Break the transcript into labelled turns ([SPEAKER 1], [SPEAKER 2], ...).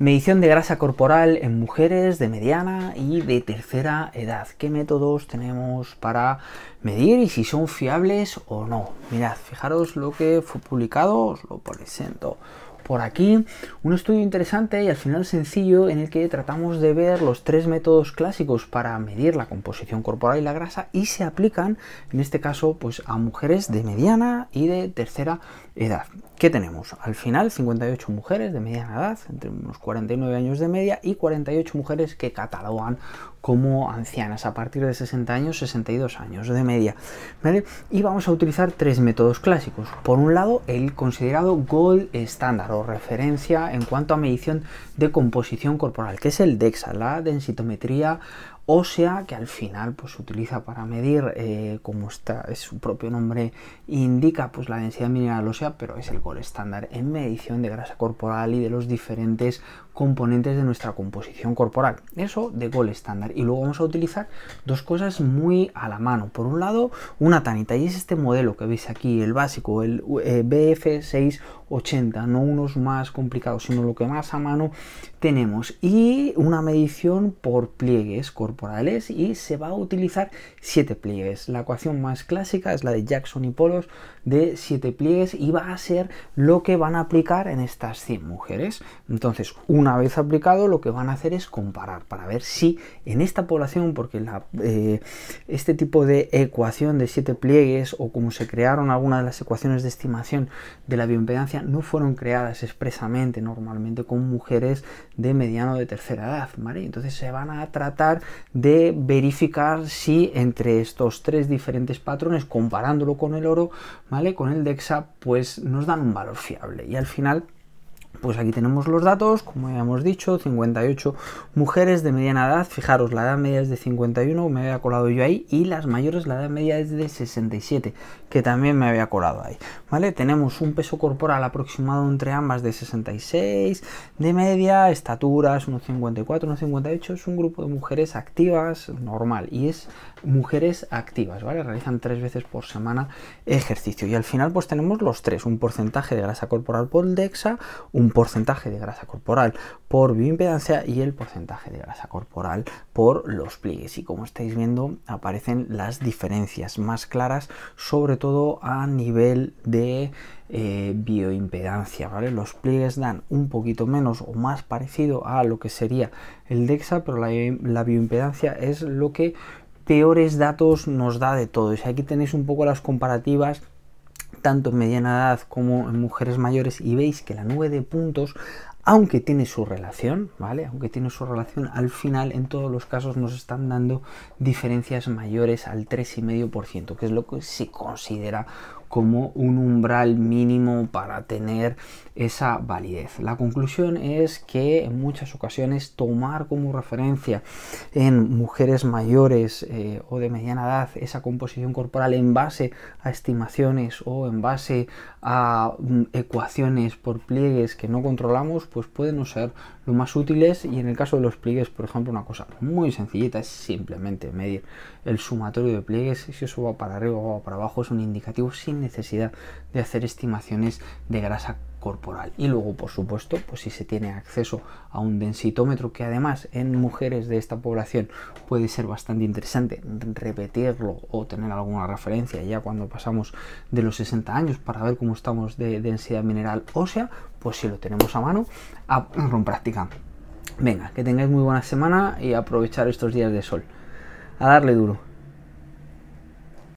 [SPEAKER 1] Medición de grasa corporal en mujeres de mediana y de tercera edad. ¿Qué métodos tenemos para medir y si son fiables o no? Mirad, fijaros lo que fue publicado, os lo presento por aquí. Un estudio interesante y al final sencillo en el que tratamos de ver los tres métodos clásicos para medir la composición corporal y la grasa y se aplican, en este caso, pues a mujeres de mediana y de tercera edad. ¿Qué tenemos? Al final, 58 mujeres de mediana edad, entre unos 49 años de media, y 48 mujeres que catalogan como ancianas a partir de 60 años, 62 años de media. Y vamos a utilizar tres métodos clásicos. Por un lado, el considerado gold standard referencia en cuanto a medición de composición corporal, que es el DEXA, la densitometría sea que al final pues, se utiliza para medir, eh, como está, es su propio nombre indica, pues, la densidad mineral ósea, pero es el gol estándar en medición de grasa corporal y de los diferentes componentes de nuestra composición corporal. Eso de gol estándar. Y luego vamos a utilizar dos cosas muy a la mano. Por un lado, una tanita, y es este modelo que veis aquí, el básico, el eh, BF680, no unos más complicados, sino lo que más a mano tenemos. Y una medición por pliegues corporales y se va a utilizar 7 pliegues. La ecuación más clásica es la de Jackson y Polos de 7 pliegues y va a ser lo que van a aplicar en estas 100 mujeres. Entonces, una vez aplicado, lo que van a hacer es comparar para ver si en esta población, porque eh, este tipo de ecuación de 7 pliegues o como se crearon algunas de las ecuaciones de estimación de la bioimpedancia no fueron creadas expresamente normalmente con mujeres de mediano de tercera edad, ¿vale? Entonces se van a tratar de verificar si entre estos tres diferentes patrones, comparándolo con el oro, ¿vale? Con el DEXA, pues nos dan un valor fiable. Y al final pues aquí tenemos los datos, como ya hemos dicho, 58 mujeres de mediana edad, fijaros, la edad media es de 51, me había colado yo ahí, y las mayores, la edad media es de 67, que también me había colado ahí, ¿vale? Tenemos un peso corporal aproximado entre ambas de 66, de media, estaturas, 1,54, 1,58. es un grupo de mujeres activas, normal, y es mujeres activas, ¿vale? Realizan tres veces por semana ejercicio, y al final pues tenemos los tres, un porcentaje de grasa corporal por DEXA, un porcentaje de grasa corporal por bioimpedancia y el porcentaje de grasa corporal por los pliegues. Y como estáis viendo, aparecen las diferencias más claras, sobre todo a nivel de eh, bioimpedancia. ¿vale? Los pliegues dan un poquito menos o más parecido a lo que sería el DEXA, pero la, la bioimpedancia es lo que peores datos nos da de todo. Y aquí tenéis un poco las comparativas tanto en mediana edad como en mujeres mayores y veis que la nube de puntos aunque tiene su relación, ¿vale? Aunque tiene su relación, al final en todos los casos nos están dando diferencias mayores al 3,5%, que es lo que se considera como un umbral mínimo para tener esa validez. La conclusión es que en muchas ocasiones tomar como referencia en mujeres mayores eh, o de mediana edad esa composición corporal en base a estimaciones o en base a mm, ecuaciones por pliegues que no controlamos, pues pueden no ser lo más útiles y en el caso de los pliegues, por ejemplo, una cosa muy sencillita es simplemente medir el sumatorio de pliegues, si eso va para arriba o para abajo es un indicativo sin necesidad de hacer estimaciones de grasa corporal. Y luego, por supuesto, pues si se tiene acceso a un densitómetro, que además en mujeres de esta población puede ser bastante interesante repetirlo o tener alguna referencia ya cuando pasamos de los 60 años para ver cómo estamos de densidad mineral ósea, pues si lo tenemos a mano, a en práctica. Venga, que tengáis muy buena semana y aprovechar estos días de sol. A darle duro.